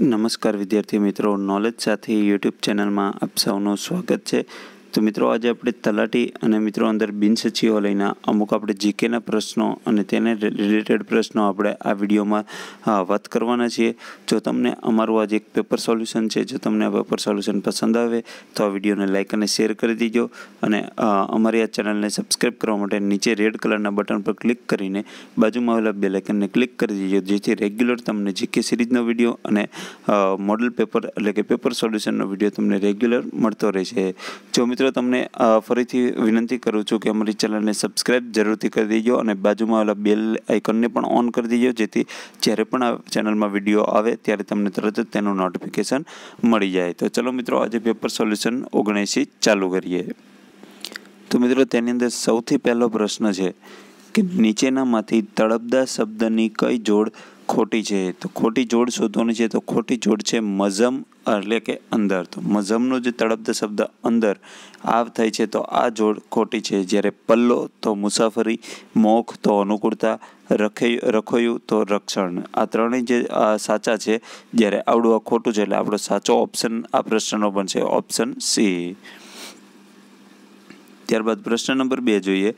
નમસ્કાર વિદ્યાર્થી મિત્રો નોલેજ સાથે યુટ્યુબ ચેનલમાં આપ સૌનું સ્વાગત છે તો મિત્રો આજે આપણે તલાટી અને મિત્રો અંદર બિનસચિવો લઈને અમુક આપણે જીકેના પ્રશ્નો અને તેને રિલેટેડ પ્રશ્નો આપણે આ વિડીયોમાં વાત કરવાના છીએ જો તમને અમારું આજે એક પેપર સોલ્યુશન છે જો તમને આ પેપર સોલ્યુશન પસંદ આવે તો આ વિડીયોને લાઇક અને શેર કરી દીજો અને અમારી આ ચેનલને સબસ્ક્રાઈબ કરવા માટે નીચે રેડ કલરના બટન પર ક્લિક કરીને બાજુમાં આવેલા બે લાઇકનને ક્લિક કરી દીજો જેથી રેગ્યુલર તમને જીકે સિરીઝનો વિડીયો અને મોડલ પેપર એટલે કે પેપર સોલ્યુશનનો વિડીયો તમને રેગ્યુલર મળતો રહેશે જો મિત્રો મિત્રો તમને ફરીથી વિનંતી કરું છું કે અમારી ચેનલને સબસ્ક્રાઈબ જરૂરથી કરી દેજો અને બાજુમાં આવેલા બેલ આઇકનને પણ ઓન કરી દેજો જેથી જ્યારે પણ આ ચેનલમાં વિડીયો આવે ત્યારે તમને તરત જ તેનું નોટિફિકેશન મળી જાય તો ચલો મિત્રો આજે પેપર સોલ્યુશન ઓગણએંસી ચાલુ કરીએ તો મિત્રો તેની અંદર સૌથી પહેલો પ્રશ્ન છે કે નીચેનામાંથી તળપદા શબ્દની કઈ જોડ ખોટી છે તો ખોટી જોડ શોધવાની છે તો ખોટી જોડ છે મઝમ એટલે કે અંદર તો મઝમનો જે તડપદ શબ્દ અંદર આ થાય છે તો આ જોડ ખોટી છે જ્યારે પલ્લો તો મુસાફરી મોખ તો અનુકૂળતા રખે રખોયું તો રક્ષણ આ ત્રણેય જે સાચા છે જ્યારે આવડું આ ખોટું છે એટલે આપણો સાચો ઓપ્શન આ પ્રશ્નનો છે ઓપ્શન સી ત્યારબાદ પ્રશ્ન નંબર બે જોઈએ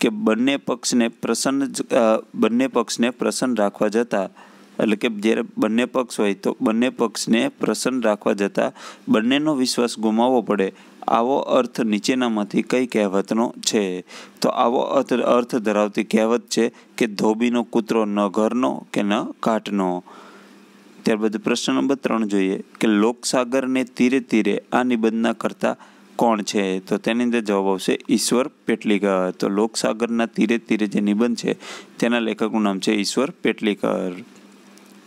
કે બંને પક્ષને પ્રસન્ન બંને પક્ષને પ્રસન્ન રાખવા જતા એટલે કે જ્યારે બંને પક્ષ હોય તો બંને પક્ષને પ્રસન્ન રાખવા જતા બંનેનો વિશ્વાસ ગુમાવવો પડે આવો અર્થ નીચેનામાંથી કઈ કહેવતનો છે તો આવો અર્થ અર્થ ધરાવતી કહેવત છે કે ધોબીનો કૂતરો ન ઘરનો કે ન કાટનો ત્યારબાદ પ્રશ્ન નંબર ત્રણ જોઈએ કે લોકસાગરને તીરે તીરે આ નિબંધના કરતાં કોણ છે તો તેની અંદર જવાબ આવશે ઈશ્વર પેટલીકર તો લોકસાગરના તીરે તીરે જે નિબંધ છે તેના લેખકનું નામ છે ઈશ્વર પેટલીકર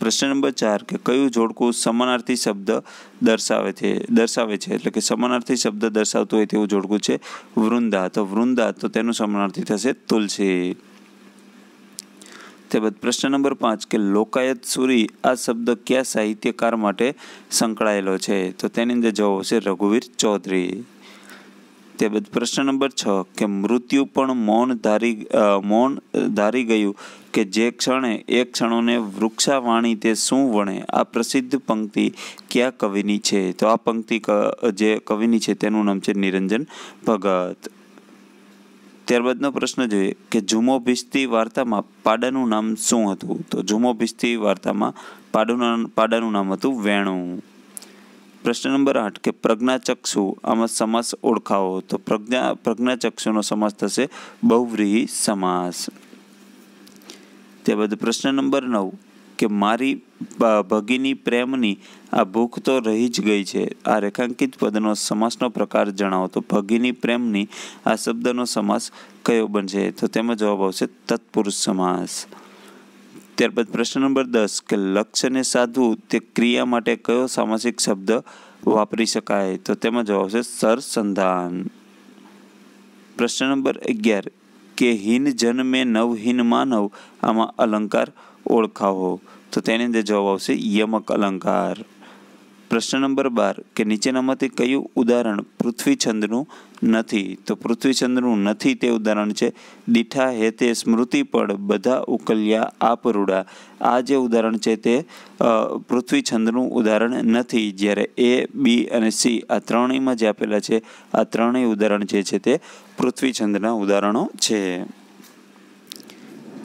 પ્રશ્ન નંબર ચાર કે કયું જોડકું સમાનાર્થી શબ્દ દર્શાવે છે દર્શાવે છે એટલે કે સમાનાર્થી શબ્દ દર્શાવતું હોય તેવું જોડકું છે વૃંદા તો વૃંદા તો તેનું સમાનાર્થી થશે તુલસી ત્યારબાદ પ્રશ્ન નંબર પાંચ કે લોકાયત સુરી આ શબ્દ કયા સાહિત્યકાર માટે સંકળાયેલો છે તો તેની અંદર જવાબ આવશે રઘુવીર ચૌધરી ત્યારબાદ પ્રશ્ન નંબર છ કે મૃત્યુ પણ મૌન ધારી મૌન ધારી ગયું કે જે ક્ષણે એ ક્ષણોને વૃક્ષા વાણી તે શું વણે આ પ્રસિદ્ધ પંક્તિ ક્યાં કવિની છે તો આ પંક્તિ જે કવિની છે તેનું નામ છે નિરંજન ભગત ત્યારબાદનો પ્રશ્ન જોઈએ કે જુમો ભીસ્તી વાર્તામાં પાડાનું નામ શું હતું તો જુમો ભીસ્તી વાર્તામાં પાડુના પાડાનું નામ હતું વેણું પ્રશ્ન નંબર આઠ કે પ્રજ્ઞાચક્ષુ આમાં સમાસ ઓળખાવો તો પ્રજ્ઞા પ્રજ્ઞાચક્ષુનો સમાસ થશે બહુવ્રીહી સમાસ ત્યારબાદ પ્રશ્ન નંબર નવ કે મારી ભગીની પ્રેમની આ ભૂખ તો રહી જ ગઈ છે આ રેખાંકિત પદનો સમાસનો પ્રકાર જણાવો તો ભગીની પ્રેમની આ શબ્દનો સમાસ કયો બનશે તો તેમાં જવાબ આવશે તત્પુરુષ સમાસ ત્યારબાદ પ્રશ્ન નંબર દસ કે લક્ષ્યને સાધવું તે ક્રિયા માટે કયો સામાસિક શબ્દ વાપરી શકાય તો તેમાં જવાબ છે સરસંધાન પ્રશ્ન નંબર અગિયાર કે હિન જન્મે મેં નવ હિન માનવ આમાં અલંકાર ઓળખાવો તો તેની અંદર જવાબ આવશે યમક અલંકાર પ્રશ્ન નંબર બાર કે નીચેનામાંથી કયું ઉદાહરણ પૃથ્વીછંદનું નથી તો પૃથ્વીછંદનું નથી તે ઉદાહરણ છે દીઠા હેતે સ્મૃતિ પડ બધા ઉકલ્યા આપરૂડા આ જે ઉદાહરણ છે તે પૃથ્વીછંદનું ઉદાહરણ નથી જ્યારે એ બી અને સી આ ત્રણેયમાં જે આપેલા છે આ ત્રણેય ઉદાહરણ જે છે તે પૃથ્વીછંદના ઉદાહરણો છે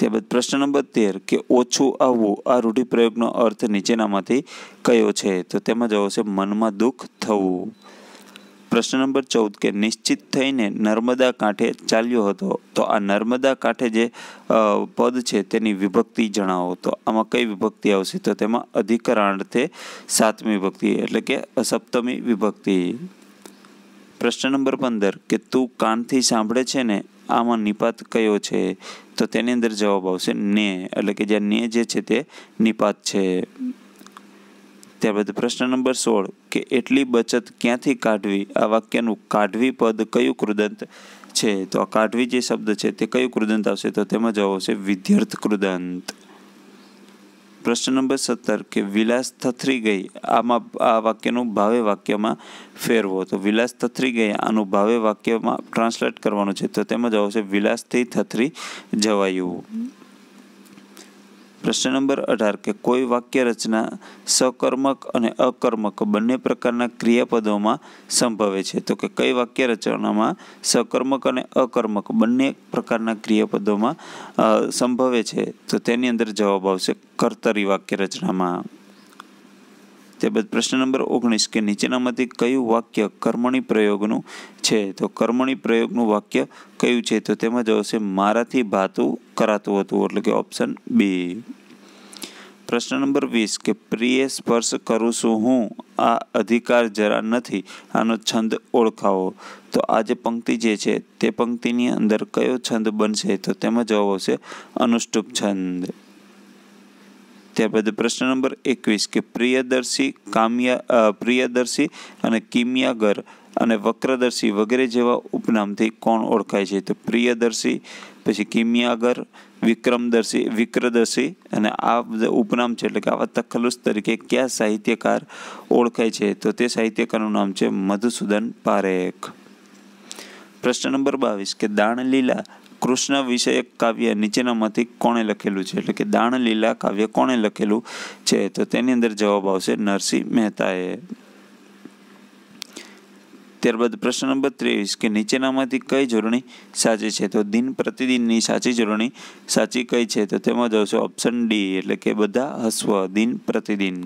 ત્યારબાદ પ્રશ્ન નંબર તેર કે ઓછું આવવું આ રૂઢિપ્રયોગનો અર્થ નીચેનામાંથી કયો છે તો તેમાં જવાબ છે મનમાં દુઃખ થવું પ્રશ્ન નંબર ચૌદ કે નિશ્ચિત થઈને નર્મદા કાંઠે ચાલ્યો હતો તો આ નર્મદા કાંઠે જે પદ છે તેની વિભક્તિ જણાવો તો આમાં કઈ વિભક્તિ આવશે તો તેમાં અધિકરણાર્થે સાતમી વિભક્તિ એટલે કે સપ્તમી વિભક્તિ પ્રશ્ન નંબર પંદર કે તું કાનથી સાંભળે છે ને આમાં નિપાત કયો છે તો તેની અંદર જવાબ આવશે ને એટલે કે જ્યાં ને જે છે તે નિપાત છે ત્યારબાદ પ્રશ્ન નંબર સોળ કે એટલી બચત ક્યાંથી કાઢવી આ વાક્યનું કાઢવી પદ કયું કૃદંત છે તો આ કાઢવી જે શબ્દ છે તે કયું કૃદંત આવશે તો તેમાં જવાબ આવશે વિધ્યર્થ કૃદંત પ્રશ્ન નંબર સત્તર કે વિલાસ થથરી ગઈ આમાં આ વાક્યનું ભાવે વાક્યમાં ફેરવો તો વિલાસ થથરી ગઈ આનું ભાવે વાક્યમાં ટ્રાન્સલેટ કરવાનું છે તો તેમાં જવાબ છે વિલાસથી થથરી જવાયું પ્રશ્ન નંબર અઢાર કે કોઈ વાક્ય રચના સકર્મક અને અકર્મક બંને પ્રકારના ક્રિયાપદોમાં સંભવે છે તો કે કઈ વાક્ય રચનામાં સકર્મક અને અકર્મક બંને પ્રકારના ક્રિયાપદોમાં સંભવે છે તો તેની અંદર જવાબ આવશે કર્તરી વાક્ય રચનામાં ત્યારબાદ પ્રશ્ન નંબર ઓગણીસ કે નીચેનામાંથી કયું વાક્ય કર્મણી પ્રયોગનું છે તો કર્મણી પ્રયોગનું વાક્ય કયું છે તો તેમાં જવાબ મારાથી ભાતું કરાતું હતું એટલે કે ઓપ્શન બી પ્રશ્ન નંબર વીસ કે પ્રિય સ્પર્શ કરું છું હું આ અધિકાર જરા નથી આનો છંદ ઓળખાવો તો આ જે પંક્તિ જે છે તે પંક્તિની અંદર કયો છંદ બનશે તો તેમાં જવાબ આવશે અનુષ્ટુપ છંદ ત્યારબાદ પ્રશ્ન નંબર એકવીસ કે પ્રિયદર્શી કામ્યા પ્રિયદર્શી અને કિમિયાગર અને વક્રદર્શી વગેરે જેવા ઉપનામથી કોણ ઓળખાય છે તો પ્રિયદર્શી પછી કિમિયાગર વિક્રમદર્શી વિક્રદર્શી અને આ ઉપનામ છે એટલે કે આવા તખલ્લુસ તરીકે કયા સાહિત્યકાર ઓળખાય છે તો તે સાહિત્યકારનું નામ છે મધુસૂદન પારેખ પ્રશ્ન નંબર બાવીસ કે દાણલીલા કૃષ્ણ વિષયક કાવ્ય નીચેનામાંથી કોણે લખેલું છે એટલે કે દાણલીલા કાવ્ય કોણે લખેલું છે તો તેની અંદર જવાબ આવશે નરસિંહ મહેતાએ ત્યારબાદ પ્રશ્ન નંબર ત્રેવીસ કે નીચેનામાંથી કઈ જોડણી સાચી છે તો દિન પ્રતિદિનની સાચી જોડણી સાચી કઈ છે તો તેમાં જ આવશે ઓપ્શન ડી એટલે કે બધા હસ્વ દિન પ્રતિદિન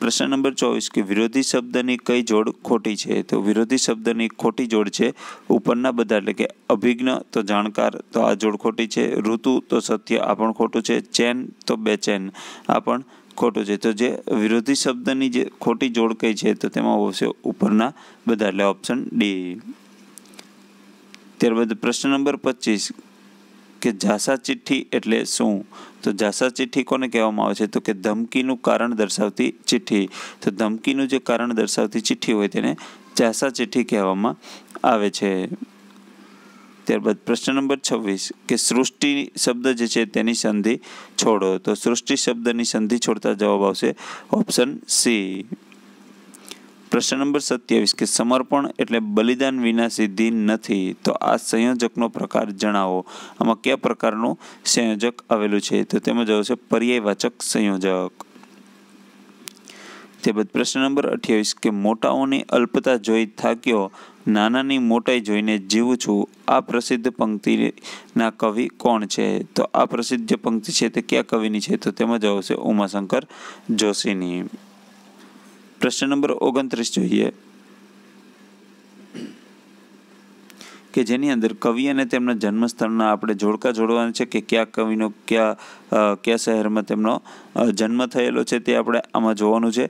પ્રશ્ન નંબર ચોવીસ કે વિરોધી શબ્દની કઈ જોડ ખોટી છે તો વિરોધી શબ્દની ખોટી જોડ છે ઉપરના બધા એટલે કે અભિજ્ઞ તો જાણકાર તો આ જોડ ખોટી છે ઋતુ તો સત્ય આ પણ ખોટું છે ચેન તો બેચેન આ પણ ખોટું છે તો જે વિરોધી શબ્દની જે ખોટી જોડ કઈ છે તો તેમાં આવશે ઉપરના બધા એટલે ઓપ્શન ડી ત્યારબાદ પ્રશ્ન નંબર પચીસ કે ઝાસા ચિઠ્ઠી એટલે શું તો જાસા ચિઠ્ઠી કોને કહેવામાં આવે છે તો કે ધમકીનું કારણ દર્શાવતી ચિઠ્ઠી તો ધમકીનું જે કારણ દર્શાવતી ચિઠ્ઠી હોય તેને ઝાસા ચિઠ્ઠી કહેવામાં આવે છે ત્યારબાદ પ્રશ્ન નંબર છવ્વીસ કે સૃષ્ટિ શબ્દ જે છે તેની સંધિ છોડો તો સૃષ્ટિ શબ્દની સંધિ છોડતા જવાબ આવશે ઓપ્શન સી પ્રશ્ન નંબર સત્યાવીસ કે સમર્પણ એટલે બલિદાન વિના સિદ્ધિ નથી તો આ સંયોજકનો પ્રકાર જણાવો આમાં કયા પ્રકારનું સંયોજક આવેલું છે તો તેમાં જવાબ છે પર્યાયવાચક સંયોજક ત્યારબાદ પ્રશ્ન નંબર અઠ્યાવીસ કે મોટાઓની અલ્પતા જોઈ થાક્યો નાનાની મોટાઈ જોઈને જીવું છું આ પ્રસિદ્ધ પંક્તિના કવિ કોણ છે તો આ પ્રસિદ્ધ પંક્તિ છે તે કયા કવિની છે તો તેમાં જવાબ છે ઉમાશંકર જોશીની પ્રશ્ન નંબર ઓગણત્રીસ જોઈએ કે જેની અંદર કવિ અને તેમના જન્મસ્થળના આપણે જોડકા જોડવાના છે કે કયા કવિનો કયા કયા શહેરમાં તેમનો જન્મ થયેલો છે તે આપણે આમાં જોવાનું છે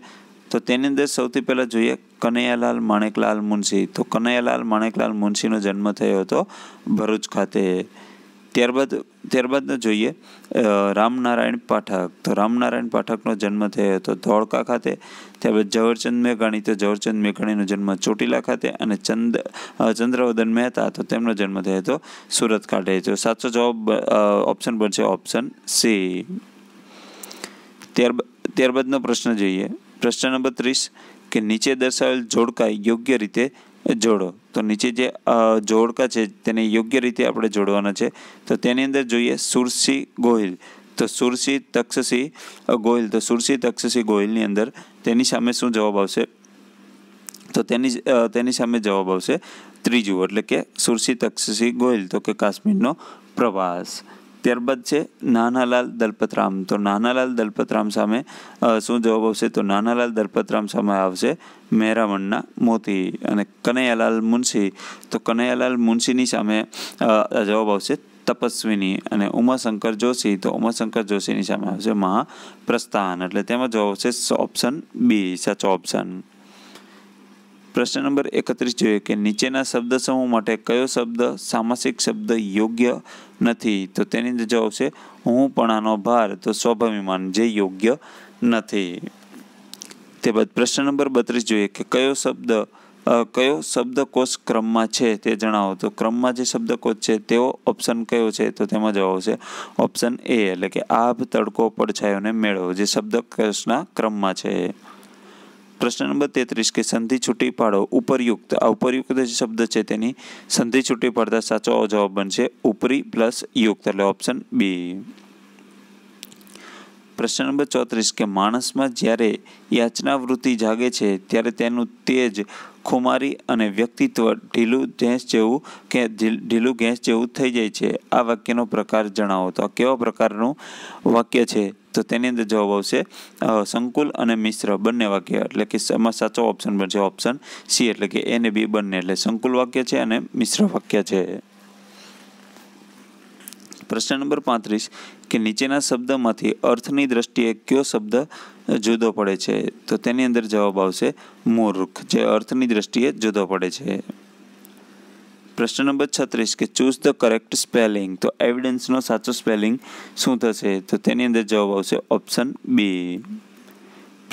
તો તેની અંદર સૌથી પહેલાં જોઈએ કનૈયાલાલ માણેકલાલ મુનશી તો કનૈયાલાલ માણેકલાલ મુનશીનો જન્મ થયો હતો ભરૂચ ખાતે ત્યારબાદ ત્યારબાદને જોઈએ રામનારાયણ પાઠક તો રામનારાયણ પાઠકનો જન્મ થયો હતો ધોળકા ખાતે ત્યારબાદ ઝવેરચંદ મેઘાણી તો ઝવેરચંદ મેઘાણીનો જન્મ ચોટીલા ખાતે અને ચંદ ચંદ્રવદન મહેતા તો તેમનો જન્મ થયો હતો સુરત ખાતે તો સાચો જવાબ ઓપ્શન પર ઓપ્શન સી ત્યારબાદ ત્યારબાદનો પ્રશ્ન જોઈએ પ્રશ્ન નંબર ત્રીસ કે નીચે દર્શાવેલ જોડકા યોગ્ય રીતે જોડો તો નીચે જે જોડકા છે તેને યોગ્ય રીતે આપણે જોડવાના છે તો તેની અંદર જોઈએ સુરસી ગોહિલ તો સુરસી તક્ષસી ગોહિલ તો સુરસી તક્ષસી ગોહિલની અંદર તેની સામે શું જવાબ આવશે તો તેની તેની સામે જવાબ આવશે ત્રીજું એટલે કે સુરસી તક્ષસી ગોહિલ તો કે કાશ્મીરનો પ્રવાસ ત્યારબાદ છે નાનાલાલ દલપતરામ તો નાનાલાલ દલપતરામ સામે શું જવાબ આવશે તો નાનાલાલ દલપતરામ સામે આવશે મહેરામણના મોતી અને કનૈયાલાલ મુનશી તો કનૈયાલાલ મુનશીની સામે જવાબ આવશે તપસ્વીની અને ઉમાશંકર જોશી તો ઉમાશંકર જોશીની સામે આવશે મહાપ્રસ્થાન એટલે તેમાં જવાબ આવશે ઓપ્શન બી સાચો ઓપ્શન પ્રશ્ન નંબર એકત્રીસ જોઈએ કે નીચેના શબ્દ સમૂહ માટે કયો શબ્દ સામાસિક શબ્દ યોગ્ય નથી તો તેની અંદર જવાબ છે હું પણાનો ભાર તો સ્વાભાવિમાન જે યોગ્ય નથી તે બાદ પ્રશ્ન નંબર બત્રીસ જોઈએ કે કયો શબ્દ કયો શબ્દકોષ ક્રમમાં છે તે જણાવો તો ક્રમમાં જે શબ્દકોશ છે તેવો ઓપ્શન કયો છે તો તેમાં જવાબ છે ઓપ્શન એ એટલે કે આભ તડકો પડછાયોને ને મેળો જે શબ્દકોશના ક્રમમાં છે પ્રશ્ન નંબર તેત્રીસ કે સંધિ છૂટી પાડો ઉપરયુક્ત આ ઉપરયુક્ત જે શબ્દ છે તેની સંધિ છૂટી પાડતા સાચો જવાબ બનશે ઉપરી પ્લસ યુક્ત એટલે ઓપ્શન બી પ્રશ્ન નંબર ચોત્રીસ કે માણસમાં જ્યારે યાચના વૃત્તિ જાગે છે ત્યારે તેનું તેજ ખુમારી અને વ્યક્તિત્વ ઢીલું ઘેંસ જેવું કે ઢીલું ઘેંસ જેવું થઈ જાય છે આ વાક્યનો પ્રકાર જણાવો તો આ કેવા પ્રકારનું વાક્ય છે તો તેની અંદર જવાબ આવશે સંકુલ અને મિશ્ર બંને વાક્ય એટલે કે એમાં સાચો ઓપ્શન બનશે ઓપ્શન સી એટલે કે એ ને બી બંને એટલે સંકુલ વાક્ય છે અને મિશ્ર વાક્ય છે પ્રશ્ન નંબર પાંત્રીસ કે નીચેના શબ્દમાંથી અર્થની દ્રષ્ટિએ કયો શબ્દ જુદો પડે છે તો તેની અંદર જવાબ આવશે મૂર્ખ જે અર્થની દ્રષ્ટિએ જુદો પડે છે પ્રશ્ન નંબર છત્રીસ કે ચૂઝ ધ કરેક્ટ સ્પેલિંગ તો એવિડન્સનો સાચો સ્પેલિંગ શું થશે તો તેની અંદર જવાબ આવશે ઓપ્શન બી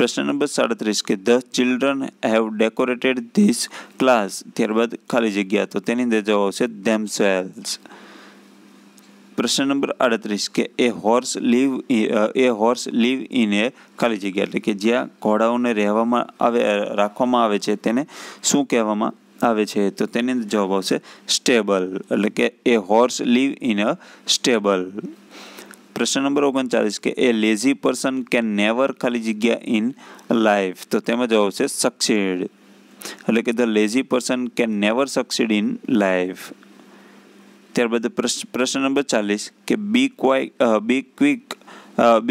પ્રશ્ન નંબર સાડત્રીસ કે the children have decorated this class ત્યારબાદ ખાલી જગ્યા તો તેની અંદર જવાબ આવશે ધેમ સેલ્સ પ્રશ્ન નંબર આડત્રીસ કે a horse live a horse live in a ખાલી જગ્યા એટલે કે જ્યાં ઘોડાઓને રહેવામાં આવે રાખવામાં આવે છે તેને શું કહેવામાં આવે છે તો તેની અંદર જવાબ આવશે સ્ટેબલ એટલે કે a horse live in a stable પ્રશ્ન નંબર ઓગણચાલીસ કે a lazy person can never ખાલી જગ્યા ઇન લાઈફ તો તેમાં જવાબ આવશે સક્સીડ એટલે કે the lazy person can never succeed in life ત્યારબાદ પ્રશ્ન નંબર ચાલીસ કે be quick be quick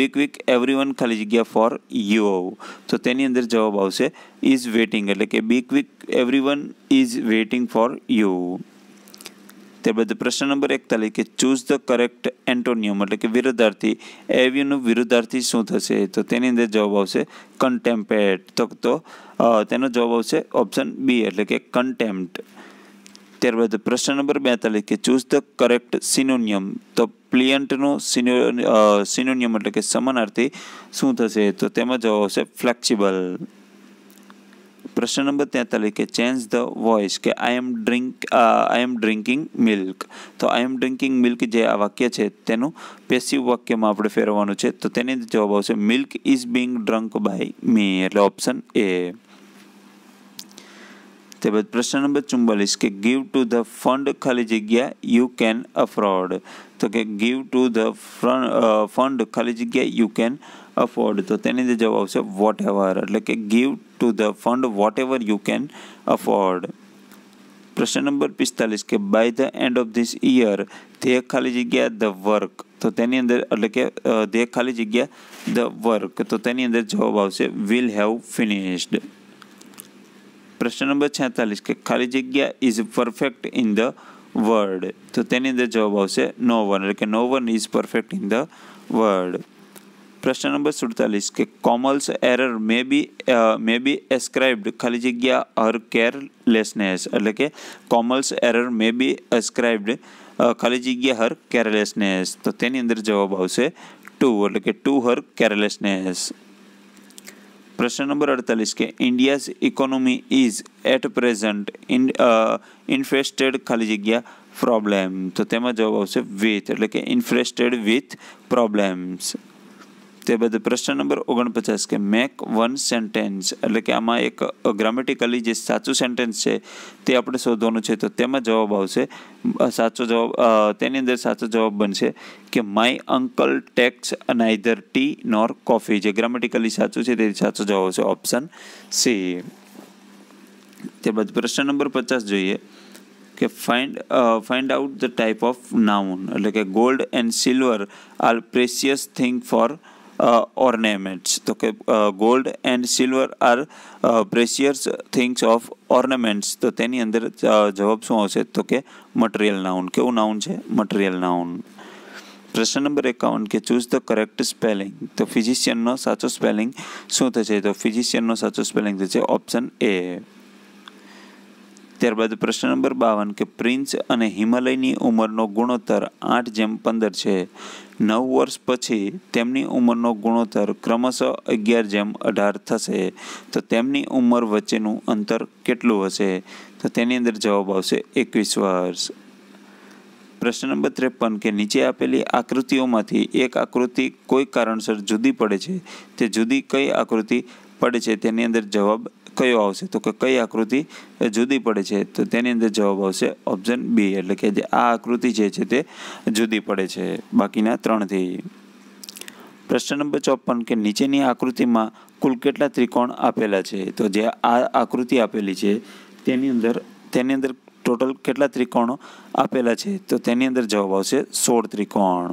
big week everyone ખાલી જગ્યા ફોર યુ તો તેની અંદર જવાબ આવશે ઇઝ વેટિંગ એટલે કે big week everyone is waiting for you ત્યારબાદ પ્રશ્ન નંબર એકતાલીસ કે ચૂઝ ધ કરેક્ટ એન્ટોનિયમ એટલે કે વિરુદ્ધાર્થી એવ્યુનું વિરુદ્ધાર્થી શું થશે તો તેની અંદર જવાબ આવશે કન્ટેમ્પેટ તો તો તેનો જવાબ આવશે ઓપ્શન બી એટલે કે કન્ટેમ્પ્ટ ત્યારબાદ પ્રશ્ન નંબર બેતાલીસ કે ચૂઝ ધ કરેક્ટ સિનોનિયમ તો પ્લિયન્ટનું સિનોનિયમ એટલે કે સમાનાર્થી શું થશે તો તેમાં જવાબ આવશે ફ્લેક્સિબલ પ્રશ્ન નંબર તેતાલીસ કે ચેન્જ ધ વોઇસ કે I am drink I am drinking milk તો આઈ એમ ડ્રિંકિંગ મિલ્ક જે આ વાક્ય છે તેનું પેસિવ વાક્યમાં આપણે ફેરવવાનું છે તો તેની જવાબ આવશે milk is being drunk by me એટલે ઓપ્શન એ ત્યારબાદ પ્રશ્ન નંબર ચુમ્બાલીસ કે ગીવ ટુ ધ ફંડ ખાલી જગ્યા યુ કેન અફ્રોડ तो के गीव टू द फंड खाली जगह यू केन अफोर्ड तो जवाब आ वॉट एवर एट के give to the fund whatever you can afford प्रश्न नंबर पिस्तालीस के by the end of this year they खाली जगह द वर्क तो अंदर एट के धे खाली जगह द वर्क तो अंदर जवाब आल हेव फिनिश्ड प्रश्न नंबर छतालीस के खाली जगह is perfect in the world તો તેની અંદર જવાબ આવશે નો 1 એટલે કે no 1 is perfect in the world પ્રશ્ન નંબર 47 કે કોમલ્સ એરર મે બી મે બી એસ્ક્રાઇબ્ડ ખાલી જગ્યા હર કેરલેસનેસ એટલે કે કોમલ્સ એરર મે બી એસ્ક્રાઇબ્ડ ખાલી જગ્યા હર કેરલેસનેસ તો તેની અંદર જવાબ આવશે 2 એટલે કે 2 હર કેરલેસનેસ પ્રશ્ન નંબર અડતાલીસ કે India's economy is at present in infested ખાલી જગ્યા પ્રોબ્લેમ તો તેમાં જવાબ આવશે વિથ એટલે કે ઇન્ફ્રેસ્ટેડ વિથ પ્રોબ્લેમ્સ તે ત્યારબાદ પ્રશ્ન નંબર ઓગણપચાસ કે મેક વન સેન્ટેન્સ એટલે કે આમાં એક ગ્રામેટિકલી જે સાચું સેન્ટેન્સ છે તે આપણે શોધવાનું છે તો તેમાં જવાબ આવશે સાચો જવાબ તેની અંદર સાચો જવાબ બનશે કે my uncle takes neither tea nor coffee જે ગ્રામેટિકલી સાચું છે તે સાચો જવાબ આવશે ઓપ્શન સી તે બાદ પ્રશ્ન નંબર પચાસ જોઈએ કે find find out the type of noun એટલે કે gold and silver are precious thing for ornaments તો કે gold and silver are precious things of ornaments તો તેની અંદર uh, જવાબ શું આવશે તો કે મટીરિયલ નાઉન કેવું નાઉન છે મટીરિયલ નાઉન પ્રશ્ન નંબર એકાવન કે ચૂઝ ધ કરેક્ટ સ્પેલિંગ તો ફિઝિશિયનનો સાચો સ્પેલિંગ શું થશે તો ફિઝિશિયનનો સાચો સ્પેલિંગ થશે ઓપ્શન એ ત્યારબાદ પ્રશ્ન નંબર બાવન કે પ્રિન્સ અને હિમાલયની ઉંમરનો ગુણોત્તર આઠ જેમ પંદર છે નવ વર્ષ પછી તેમની ઉંમરનો ગુણોત્તર ક્રમશઃ અગિયાર જેમ અઢાર થશે તો તેમની ઉંમર વચ્ચેનું અંતર કેટલું હશે તો તેની અંદર જવાબ આવશે એકવીસ વર્ષ પ્રશ્ન નંબર ત્રેપન કે નીચે આપેલી આકૃતિઓમાંથી એક આકૃતિ કોઈ કારણસર જુદી પડે છે તે જુદી કઈ આકૃતિ પડે છે તેની અંદર જવાબ કયો આવશે તો કે કઈ આકૃતિ જુદી પડે છે તો તેની અંદર જવાબ આવશે ઓપ્શન બી એટલે કે જે આ આકૃતિ જે છે તે જુદી પડે છે બાકીના ત્રણથી પ્રશ્ન નંબર ચોપન કે નીચેની આકૃતિમાં કુલ કેટલા ત્રિકોણ આપેલા છે તો જે આ આકૃતિ આપેલી છે તેની અંદર તેની અંદર ટોટલ કેટલા ત્રિકોણો આપેલા છે તો તેની અંદર જવાબ આવશે સોળ ત્રિકોણ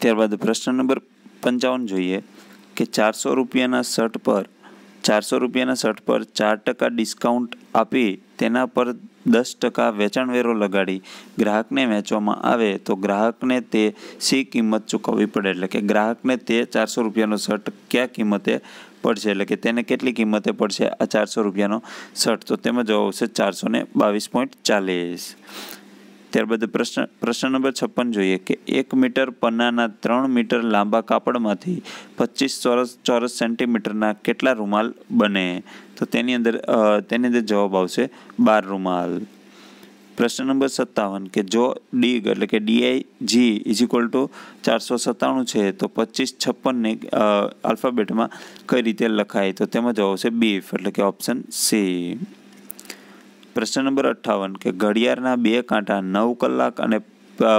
ત્યારબાદ પ્રશ્ન નંબર પંચાવન જોઈએ કે ચારસો રૂપિયાના શર્ટ પર ચારસો રૂપિયાના શર્ટ પર ચાર ટકા ડિસ્કાઉન્ટ આપી તેના પર દસ ટકા વેચાણવેરો લગાડી ગ્રાહકને વેચવામાં આવે તો ગ્રાહકને તે સી કિંમત ચૂકવવી પડે એટલે કે ગ્રાહકને તે ચારસો રૂપિયાનો શર્ટ કયા કિંમતે પડશે એટલે કે તેને કેટલી કિંમતે પડશે આ ચારસો રૂપિયાનો શર્ટ તો તેમાં જવાબ આવશે ચારસો બાવીસ પોઈન્ટ ચાલીસ ત્યારબાદ પ્રશ્ન પ્રશ્ન નંબર છપ્પન જોઈએ કે એક મીટર પન્નાના ત્રણ મીટર લાંબા કાપડમાંથી પચીસ ચોરસ ચોરસ સેન્ટીમીટરના કેટલા રૂમાલ બને તો તેની અંદર તેની અંદર જવાબ આવશે બાર રૂમાલ પ્રશ્ન નંબર સત્તાવન કે જો ડીગ એટલે કે D I G is equal to ચારસો સત્તાણું છે તો પચીસ છપ્પનને આલ્ફાબેટમાં કઈ રીતે લખાય તો તેમાં જવાબ આવશે બીફ એટલે કે ઓપ્શન સી પ્રશ્ન નંબર અઠ્ઠાવન કે ઘડિયાળના બે કાંટા નવ કલાક અને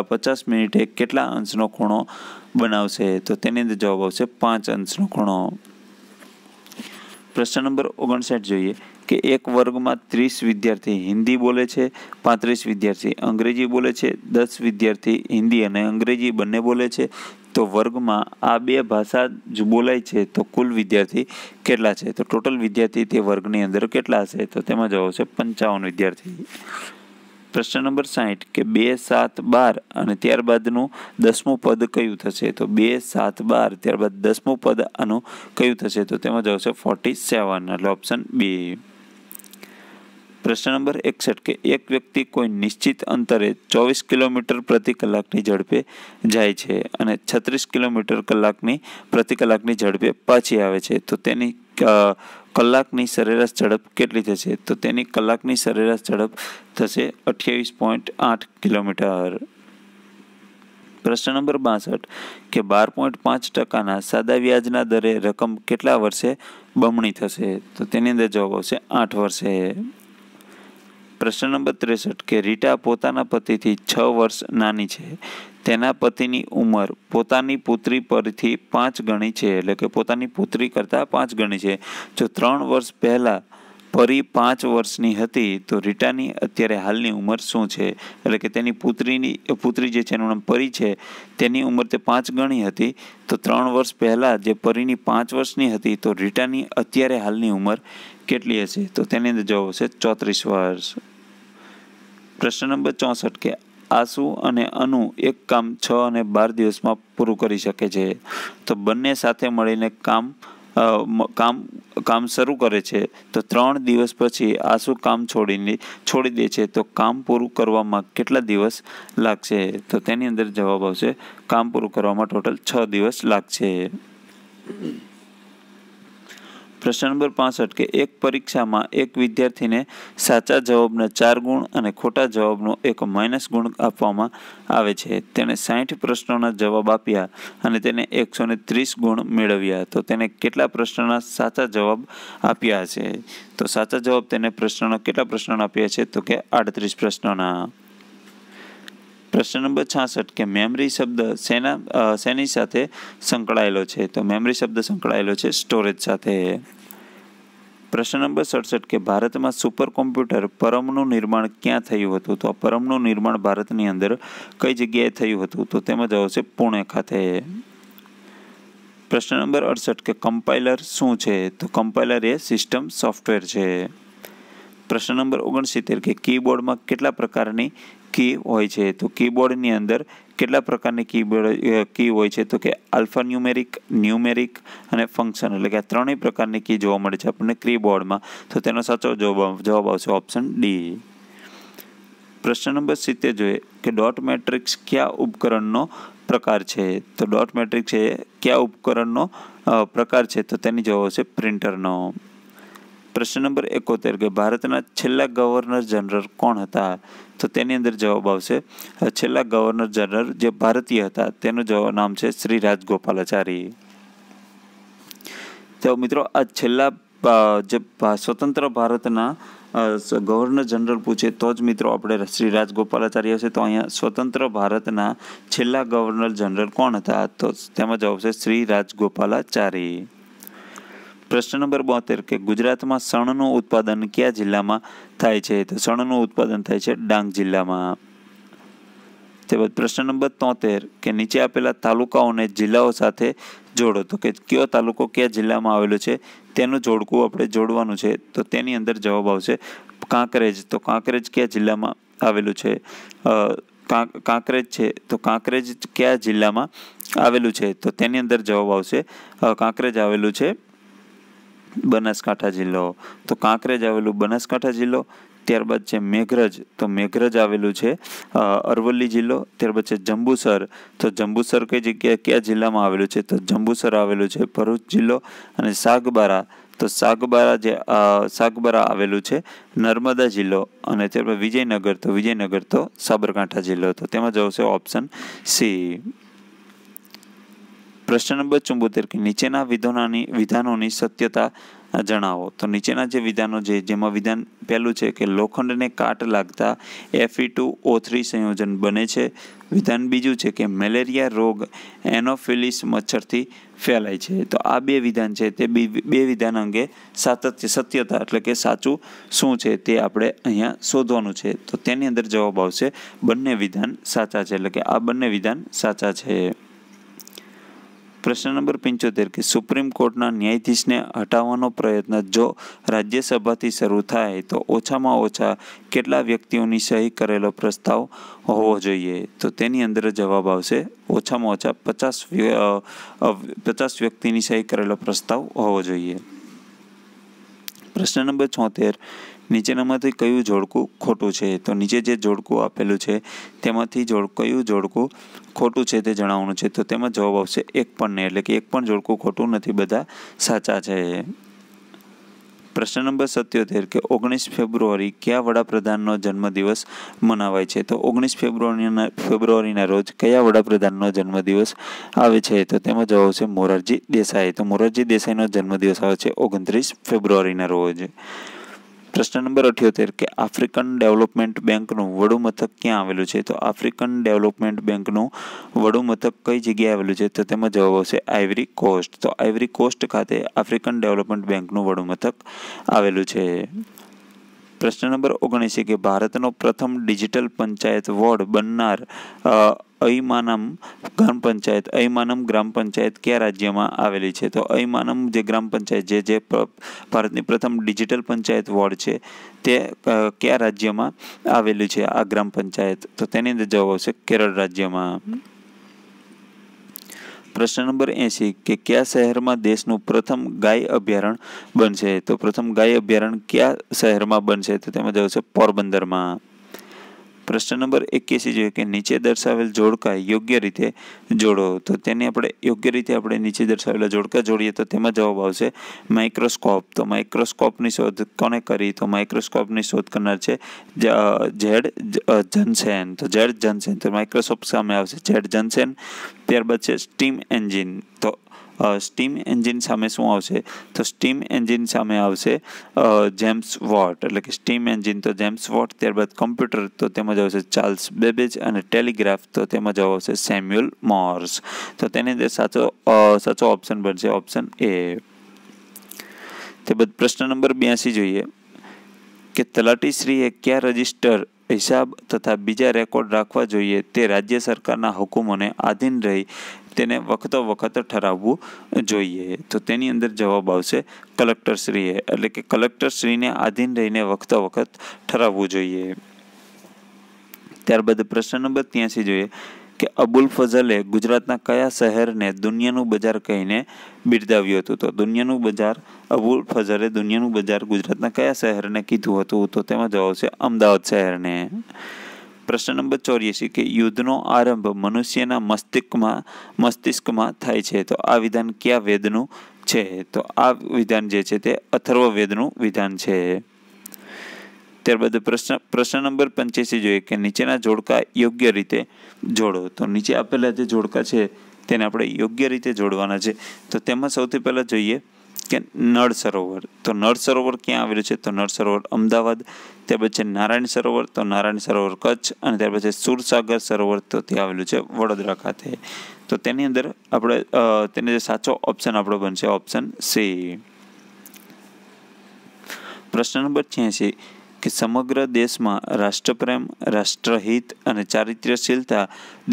પચાસ મિનિટે કેટલા અંશનો ખૂણો બનાવશે તો તેની અંદર જવાબ આવશે પાંચ અંશનો ખૂણો પ્રશ્ન નંબર ઓગણસાઠ જોઈએ કે એક વર્ગમાં ત્રીસ વિદ્યાર્થી હિન્દી બોલે છે પાંત્રીસ વિદ્યાર્થી અંગ્રેજી બોલે છે દસ વિદ્યાર્થી હિન્દી અને અંગ્રેજી બંને બોલે છે તો વર્ગમાં આ બે ભાષા જ બોલાય છે તો કુલ વિદ્યાર્થી કેટલા છે તો ટોટલ વિદ્યાર્થી તે વર્ગની અંદર કેટલા હશે તો તેમાં જવાબ છે પંચાવન વિદ્યાર્થી પ્રશ્ન નંબર સાહીઠ કે બે સાત બાર અને ત્યારબાદનું દસમું પદ કયું થશે તો બે સાત બાર ત્યારબાદ દસમું પદ આનું કયું થશે તો તેમાં જવાબ છે ફોર્ટી સેવન એટલે ઓપ્શન બી પ્રશ્ન નંબર એકસઠ કે એક વ્યક્તિ કોઈ નિશ્ચિત અંતરે ચોવીસ કિલોમીટર પ્રતિ કલાકની ઝડપે જાય છે અને છત્રીસ કિલોમીટર કલાકની પ્રતિ કલાકની ઝડપે પાછી આવે છે તો તેની કલાકની સરેરાશ ઝડપ કેટલી થશે તો તેની કલાકની સરેરાશ ઝડપ થશે અઠ્યાવીસ પોઈન્ટ આઠ કિલોમીટર પ્રશ્ન નંબર બાસઠ કે બાર પોઈન્ટ પાંચ ટકાના સાદા વ્યાજના દરે રકમ કેટલા વર્ષે બમણી થશે તો તેની અંદર જવાબ આવશે આઠ વર્ષે પ્રશ્ન નંબર ત્રેસઠ કે રીટા પોતાના પતિથી છ વર્ષ નાની છે તેના પતિની ઉંમર પોતાની પુત્રી પરથી પાંચ ગણી છે એટલે કે પોતાની પુત્રી કરતાં પાંચ ગણી છે જો ત્રણ વર્ષ પહેલાં પરી પાંચ વર્ષની હતી તો રીટાની અત્યારે હાલની ઉંમર શું છે એટલે કે તેની પુત્રીની પુત્રી જે છે એનું નામ પરી છે તેની ઉંમર તે પાંચ ગણી હતી તો ત્રણ વર્ષ પહેલાં જે પરીની પાંચ વર્ષની હતી તો રીટાની અત્યારે હાલની ઉંમર કેટલી હશે તો તેની અંદર જવાબ આવશે ચોત્રીસ વર્ષ પ્રશ્ન નંબર ચોસઠ કે આસુ અને અનુ એક કામ છ અને બાર દિવસમાં પૂરું કરી શકે છે તો બંને સાથે મળીને કામ કામ કામ શરૂ કરે છે તો ત્રણ દિવસ પછી આસુ કામ છોડીને છોડી દે છે તો કામ પૂરું કરવામાં કેટલા દિવસ લાગશે તો તેની અંદર જવાબ આવશે કામ પૂરું કરવામાં ટોટલ છ દિવસ લાગશે પ્રશ્ન નંબર પાસઠ કે એક પરીક્ષામાં એક વિદ્યાર્થીને સાચા જવાબના ચાર ગુણ અને ખોટા જવાબનો એક માઇનસ ગુણ આપવામાં આવે છે તેણે સાઠ પ્રશ્નોના જવાબ આપ્યા અને તેને એકસો ત્રીસ ગુણ મેળવ્યા તો તેને કેટલા પ્રશ્નના સાચા જવાબ આપ્યા છે તો સાચા જવાબ તેને પ્રશ્નના કેટલા પ્રશ્નોના આપ્યા છે તો કે આડત્રીસ પ્રશ્નોના પ્રશ્ન નંબર છાસઠ કે મેમરી શબ્દ શેના શેની સાથે સંકળાયેલો છે તો મેમરી શબ્દ સંકળાયેલો છે સ્ટોરેજ સાથે પ્રશ્ન નંબર સડસઠ કે ભારતમાં સુપર કોમ્પ્યુટર પરમનું નિર્માણ ક્યાં થયું હતું તો પરમનું નિર્માણ ભારતની અંદર કઈ જગ્યાએ થયું હતું તો તેમાં જવાબ છે પુણે ખાતે પ્રશ્ન નંબર અડસઠ કે કમ્પાઇલર શું છે તો કમ્પાઇલર એ સિસ્ટમ સોફ્ટવેર છે પ્રશ્ન નંબર ઓગણસિત્તેર કે કીબોર્ડમાં કેટલા પ્રકારની કી હોય છે તો કીબોર્ડની અંદર કેટલા પ્રકારની કીબોર્ડ કી હોય છે તો કે આલ્ફા ન્યુમેરિક ન્યુમેરિક અને ફંક્શન એટલે કે આ ત્રણેય પ્રકારની કી જોવા મળે છે આપણને કીબોર્ડમાં તો તેનો સાચો જવાબ જવાબ આવશે ઓપ્શન ડી પ્રશ્ન નંબર સિત્તેર જોઈએ કે ડોટ મેટ્રિક્સ કયા ઉપકરણનો પ્રકાર છે તો ડોટ મેટ્રિક્સ એ કયા ઉપકરણનો પ્રકાર છે તો તેની જવાબ આવશે પ્રિન્ટરનો પ્રશ્ન નંબર એકોતેર કે ભારતના છેલ્લા ગવર્નર જનરલ કોણ હતા તો તેની અંદર જવાબ આવશે છેલ્લા ગવર્નર જનરલ જે ભારતીય હતા તેનું જવાબ નામ છે શ્રી રાજગોપાલાચારી તો મિત્રો આ છેલ્લા જે સ્વતંત્ર ભારતના ગવર્નર જનરલ પૂછે તો જ મિત્રો આપણે શ્રી રાજગોપાલાચાર્ય હશે તો અહીંયા સ્વતંત્ર ભારતના છેલ્લા ગવર્નર જનરલ કોણ હતા તો તેમાં જવાબ છે શ્રી રાજગોપાલાચારી પ્રશ્ન નંબર બોતેર કે ગુજરાતમાં શણનું ઉત્પાદન કયા જિલ્લામાં થાય છે તો શણનું ઉત્પાદન થાય છે ડાંગ જિલ્લામાં ત્યારબાદ પ્રશ્ન નંબર તોતેર કે નીચે આપેલા તાલુકાઓને જિલ્લાઓ સાથે જોડો તો કે કયો તાલુકો કયા જિલ્લામાં આવેલો છે તેનું જોડકું આપણે જોડવાનું છે તો તેની અંદર જવાબ આવશે કાંકરેજ તો કાંકરેજ કયા જિલ્લામાં આવેલું છે કાંકરેજ છે તો કાંકરેજ કયા જિલ્લામાં આવેલું છે તો તેની અંદર જવાબ આવશે કાંકરેજ આવેલું છે બનાસકાંઠા જિલ્લો તો કાંકરેજ આવેલું બનાસકાંઠા જિલ્લો ત્યારબાદ છે મેઘરજ તો મેઘરજ આવેલું છે અરવલ્લી જિલ્લો ત્યારબાદ છે જંબુસર તો જંબુસર કઈ જગ્યાએ કયા જિલ્લામાં આવેલું છે તો જંબુસર આવેલું છે ભરૂચ જિલ્લો અને સાગબારા તો સાગબારા જે સાગબારા આવેલું છે નર્મદા જિલ્લો અને ત્યારબાદ વિજયનગર તો વિજયનગર તો સાબરકાંઠા જિલ્લો તો તેમાં જવાશે ઓપ્શન સી પ્રશ્ન નંબર ચુંબોતેર કે નીચેના વિધાનોની વિધાનોની સત્યતા જણાવો તો નીચેના જે વિધાનો છે જેમાં વિધાન પહેલું છે કે લોખંડને કાટ લાગતા એફ ટુ ઓ થ્રી સંયોજન બને છે વિધાન બીજું છે કે મેલેરિયા રોગ એનોફિલિસ મચ્છરથી ફેલાય છે તો આ બે વિધાન છે તે બે વિધાન અંગે સાતત્ય સત્યતા એટલે કે સાચું શું છે તે આપણે અહીંયા શોધવાનું છે તો તેની અંદર જવાબ આવશે બંને વિધાન સાચા છે એટલે કે આ બંને વિધાન સાચા છે પ્રશ્ન નંબર પંચોતેર કે સુપ્રીમ કોર્ટના ન્યાયાધીશને હટાવવાનો પ્રયત્ન જો રાજ્યસભાથી શરૂ થાય તો ઓછામાં ઓછા કેટલા વ્યક્તિઓની સહી કરેલો પ્રસ્તાવ હોવો જોઈએ તો તેની અંદર જવાબ આવશે ઓછામાં ઓછા પચાસ પચાસ વ્યક્તિની સહી કરેલો પ્રસ્તાવ હોવો જોઈએ પ્રશ્ન નંબર છોતેર નીચેનામાંથી કયું જોડકું ખોટું છે તો નીચે જે જોડકું આપેલું છે તેમાંથી જોડ કયું જોડકું ખોટું છે તે જણાવવાનું છે તો તેમાં જવાબ આવશે એક પણ નહીં એટલે કે એક પણ જોડકું ખોટું નથી બધા સાચા છે પ્રશ્ન નંબર સત્યોતેર કે ઓગણીસ ફેબ્રુઆરી કયા વડાપ્રધાનનો જન્મદિવસ મનાવાય છે તો ઓગણીસ ફેબ્રુઆરીના ફેબ્રુઆરીના રોજ કયા વડાપ્રધાનનો જન્મદિવસ આવે છે તો તેમાં જવાબ આવશે મોરારજી દેસાઈ તો મોરારજી દેસાઈનો જન્મદિવસ આવે છે ઓગણત્રીસ ફેબ્રુઆરીના રોજ પ્રશ્ન નંબર અઠ્યોતેર કે આફ્રિકન ડેવલપમેન્ટ બેંકનું મથક ક્યાં આવેલું છે તો આફ્રિકન ડેવલપમેન્ટ બેંકનું મથક કઈ જગ્યાએ આવેલું છે તો તેમાં જવાબ આવશે આઇવરી કોસ્ટ તો આઇવરી કોસ્ટ ખાતે આફ્રિકન ડેવલપમેન્ટ બેંકનું મથક આવેલું છે પ્રશ્ન નંબર ઓગણીસ કે ભારતનો પ્રથમ ડિજિટલ પંચાયત વોર્ડ બનનાર અહીમાનમ ગ્રામ પંચાયત અહીમાનમ ગ્રામ પંચાયત કયા રાજ્યમાં આવેલી છે તો અહીમાનમ જે ગ્રામ પંચાયત જે જે ભારતની પ્રથમ ડિજિટલ પંચાયત વોર્ડ છે તે કયા રાજ્યમાં આવેલું છે આ ગ્રામ પંચાયત તો તેની અંદર જવાબ આવશે કેરળ રાજ્યમાં પ્રશ્ન નંબર એંશી કે કયા શહેરમાં દેશનું પ્રથમ ગાય અભયારણ્ય બનશે તો પ્રથમ ગાય અભયારણ્ય કયા શહેરમાં બનશે તો તેમાં જવાબ છે પોરબંદરમાં પ્રશ્ન નંબર એક્યાસી જોઈએ કે નીચે દર્શાવેલ જોડકા યોગ્ય રીતે જોડો તો તેને આપણે યોગ્ય રીતે આપણે નીચે દર્શાવેલા જોડકા જોડીએ તો તેમાં જવાબ આવશે માઇક્રોસ્કોપ તો માઇક્રોસ્કોપની શોધ કોને કરી તો માઇક્રોસ્કોપની શોધ કરનાર છે ઝેડ જનસેન તો ઝેડ જનસેન તો માઇક્રોસોફ્ટ સામે આવશે ઝેડ જનસેન ત્યારબાદ છે સ્ટીમ એન્જિન તો સ્ટીમ એન્જિન સામે શું આવશે તો સ્ટીમ એન્જિન સામે આવશે જેમ્સ વોટ એટલે કે સ્ટીમ એન્જિન તો જેમ્સ વોટ ત્યારબાદ કમ્પ્યુટર તો તેમાં આવશે ચાર્લ્સ બેબેજ અને ટેલિગ્રાફ તો તેમાં આવશે સેમ્યુઅલ મોર્સ તો તેની અંદર સાચો સાચો ઓપ્શન બનશે ઓપ્શન એ ત્યારબાદ પ્રશ્ન નંબર બ્યાસી જોઈએ કે તલાટીશ્રીએ કયા રજિસ્ટર હિસાબ તથા બીજા રેકોર્ડ રાખવા જોઈએ તે રાજ્ય સરકારના હુકુમોને આધીન રહી તેને વખતો વખત ઠરાવવું જોઈએ તો તેની અંદર જવાબ આવશે કલેક્ટરશ્રીએ એટલે કે કલેક્ટરશ્રીને આધીન રહીને વખતો વખત ઠરાવવું જોઈએ ત્યારબાદ પ્રશ્ન નંબર ત્યાંસી જોઈએ કે અબુલ ફઝલે ગુજરાતના કયા શહેરને દુનિયાનું બજાર કહીને બિરદાવ્યું હતું તો દુનિયાનું બજાર અબુલ ફઝલે દુનિયાનું બજાર ગુજરાતના કયા શહેરને કીધું હતું તો તેમાં જવાબ છે અમદાવાદ શહેરને પ્રશ્ન નંબર ચોર્યાસી કે યુદ્ધનો આરંભ મનુષ્યના મસ્તિષ્કમાં મસ્તિષ્કમાં થાય છે તો આ વિધાન કયા વેદનું છે તો આ વિધાન જે છે તે અથર્વવેદનું વિધાન છે ત્યારબાદ પ્રશ્ન પ્રશ્ન નંબર પંચ્યાસી જોઈએ કે નીચેના જોડકા યોગ્ય રીતે જોડો તો નીચે આપેલા જે જોડકા છે તેને આપણે યોગ્ય રીતે જોડવાના છે તો તેમાં સૌથી પહેલાં જોઈએ કે નળ સરોવર તો નળ સરોવર ક્યાં આવેલું છે તો નળ સરોવર અમદાવાદ ત્યારબાદ છે નારાયણ સરોવર તો નારાયણ સરોવર કચ્છ અને ત્યારબાદ છે સુરસાગર સરોવર તો તે આવેલું છે વડોદરા ખાતે તો તેની અંદર આપણે તેને જે સાચો ઓપ્શન આપણો બનશે ઓપ્શન સી પ્રશ્ન નંબર છ્યાસી કે સમગ્ર દેશમાં રાષ્ટ્રપ્રેમ રાષ્ટ્રહિત અને ચારિત્ર્યશીલતા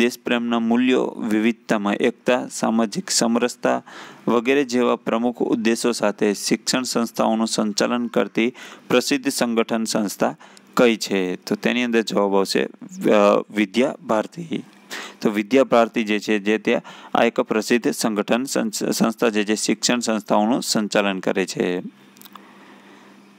દેશપ્રેમના મૂલ્યો વિવિધતામાં એકતા સામાજિક સમરસતા વગેરે જેવા પ્રમુખ ઉદ્દેશો સાથે શિક્ષણ સંસ્થાઓનું સંચાલન કરતી પ્રસિદ્ધ સંગઠન સંસ્થા કઈ છે તો તેની અંદર જવાબ આવશે વિદ્યા ભારતી તો વિદ્યા ભારતી જે છે જે ત્યાં આ એક પ્રસિદ્ધ સંગઠન સંસ્થા જે છે શિક્ષણ સંસ્થાઓનું સંચાલન કરે છે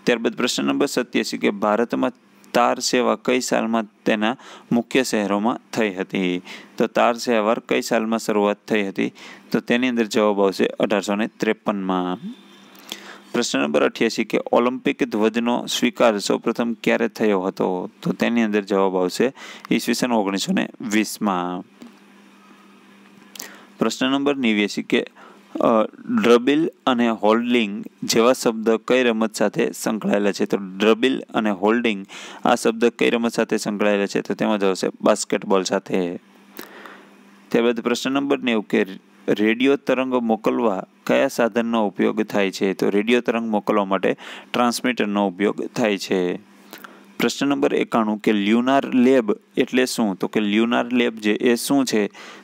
ત્યારબાદ પ્રશ્ન નંબર સત્યાસી કે ભારતમાં તાર સેવા કઈ સાલમાં તેના મુખ્ય શહેરોમાં થઈ હતી તો તાર સેવા કઈ સાલમાં શરૂઆત થઈ હતી તો તેની અંદર જવાબ આવશે અઢારસો ને ત્રેપનમાં પ્રશ્ન નંબર અઠ્યાસી કે ઓલિમ્પિક ધ્વજનો સ્વીકાર સૌપ્રથમ ક્યારે થયો હતો તો તેની અંદર જવાબ આવશે ઈસવીસન ઓગણીસો ને વીસમાં પ્રશ્ન નંબર નેવ્યાસી કે ડ્રબિલ અને હોલ્ડિંગ જેવા શબ્દ કઈ રમત સાથે સંકળાયેલા છે તો ડ્રબિલ અને હોલ્ડિંગ આ શબ્દ કઈ રમત સાથે સંકળાયેલા છે તો તેમાં જવાબ છે બાસ્કેટબોલ સાથે ત્યારબાદ પ્રશ્ન નંબર નેવું કે રેડિયો તરંગ મોકલવા કયા સાધનનો ઉપયોગ થાય છે તો રેડિયો તરંગ મોકલવા માટે ટ્રાન્સમીટરનો ઉપયોગ થાય છે પ્રશ્ન નંબર એકાણું કે લ્યુનાર લેબ એટલે શું તો કે લ્યુનાર લેબ જે એ શું છે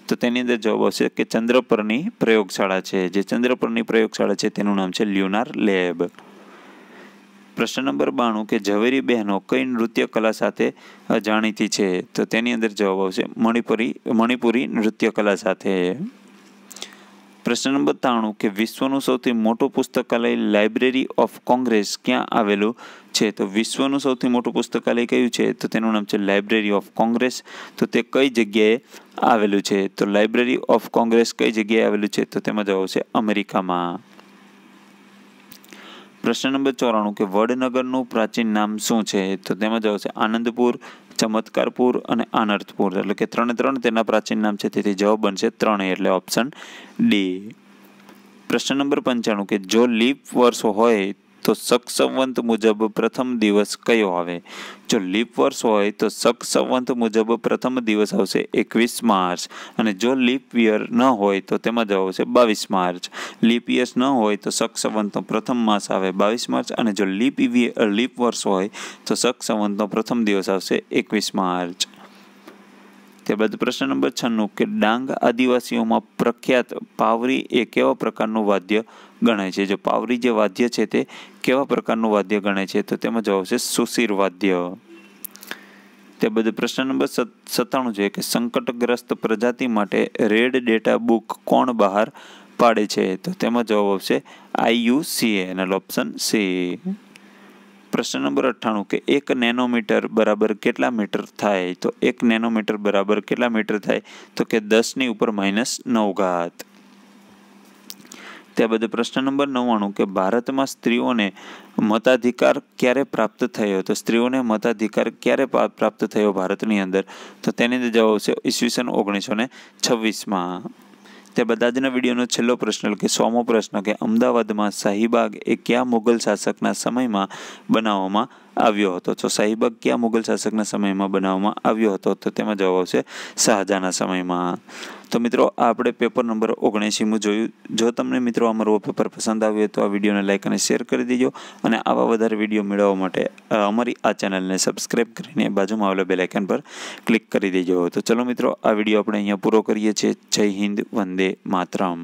તો તેની અંદર જવાબ આવશે કે ચંદ્ર પરની પ્રયોગશાળા છે જે ચંદ્ર પરની પ્રયોગશાળા છે તેનું નામ છે લ્યુનાર લેબ પ્રશ્ન નંબર બાણું કે ઝવેરી બહેનો કઈ નૃત્ય કલા સાથે જાણીતી છે તો તેની અંદર જવાબ આવશે મણિપુરી મણિપુરી નૃત્ય કલા સાથે પ્રશ્ન નંબર ત્રાણું કે વિશ્વનું સૌથી મોટું પુસ્તકાલય લાઇબ્રેરી ઓફ કોંગ્રેસ ક્યાં આવેલું છે તો વિશ્વનું સૌથી મોટું પુસ્તકાલય કયું છે તો તેનું નામ છે લાઇબ્રેરી ઓફ કોંગ્રેસ તો તે કઈ જગ્યાએ આવેલું છે તો લાઇબ્રેરી ઓફ કોંગ્રેસ કઈ જગ્યાએ આવેલું છે તો તેમાં જવાબ છે અમેરિકામાં પ્રશ્ન નંબર ચોરાણું કે વડનગરનું પ્રાચીન નામ શું છે તો તેમાં જવાબ છે આનંદપુર ચમત્કારપુર અને આનર્થપુર એટલે કે ત્રણે ત્રણ તેના પ્રાચીન નામ છે તેથી જવાબ બનશે ત્રણે એટલે ઓપ્શન ડી પ્રશ્ન નંબર પંચાણું કે જો લીપ વર્ષ હોય તો શક સંવંત મુજબ પ્રથમ દિવસ કયો આવે જો લીપ વર્ષ હોય તો શક સંવંત મુજબ પ્રથમ દિવસ આવશે એકવીસ માર્ચ અને જો લીપ યર ન હોય તો તેમાં જવાબ આવશે બાવીસ માર્ચ લીપ યર્સ ન હોય તો શક સંવંતનો પ્રથમ માસ આવે બાવીસ માર્ચ અને જો લીપ લીપ વર્ષ હોય તો શક સંવંતનો પ્રથમ દિવસ આવશે એકવીસ માર્ચ ત્યારબાદ પ્રશ્ન નંબર છન્નું કે ડાંગ આદિવાસીઓમાં પ્રખ્યાત પાવરી એ કેવા પ્રકારનું વાદ્ય ગણાય છે જો પાવરી જે વાદ્ય છે તે કેવા પ્રકારનું વાદ્ય ગણાય છે તો તેમાં જવાબ છે સુશીર વાદ્ય ત્યારબાદ પ્રશ્ન નંબર સત્તાણું છે કે સંકટગ્રસ્ત પ્રજાતિ માટે રેડ ડેટા બુક કોણ બહાર પાડે છે તો તેમાં જવાબ આવશે આઈયુસીએ એનો ઓપ્શન સી પ્રશ્ન નંબર અઠ્ઠાણું કે એક નેનોમીટર બરાબર કેટલા મીટર થાય તો એક નેનોમીટર બરાબર કેટલા મીટર થાય તો કે દસની ઉપર માઇનસ નવ ઘાત ત્યારબાદ પ્રશ્ન નંબર નવ્વાણું કે ભારતમાં સ્ત્રીઓને મતાધિકાર ક્યારે પ્રાપ્ત થયો તો સ્ત્રીઓને મતાધિકાર ક્યારે પ્રાપ્ત થયો ભારતની અંદર તો તેની જવાબ છે ઈસવીસન ઓગણીસો ને છવ્વીસમાં તે બધા જના વિડીયોનો છેલ્લો પ્રશ્ન કે સોમો પ્રશ્ન કે અમદાવાદમાં શાહીબાગ એ કયા મુગલ શાસકના સમયમાં બનાવવામાં આવ્યો હતો તો શાહીબાગ ક્યાં મુગલ શાસકના સમયમાં બનાવવામાં આવ્યો હતો તો તેમાં જવાબ આવશે શાહજહાના સમયમાં તો મિત્રો આપણે પેપર નંબર ઓગણએંશીમું જોયું જો તમને મિત્રો અમારું પેપર પસંદ આવ્યો તો આ વિડીયોને લાઇક અને શેર કરી દેજો અને આવા વધારે વિડીયો મેળવવા માટે અમારી આ ચેનલને સબસ્ક્રાઈબ કરીને બાજુમાં આવેલા બેલાઇકન પર ક્લિક કરી દેજો તો ચલો મિત્રો આ વિડીયો આપણે અહીંયા પૂરો કરીએ છીએ જય હિન્દ વંદે માતરમ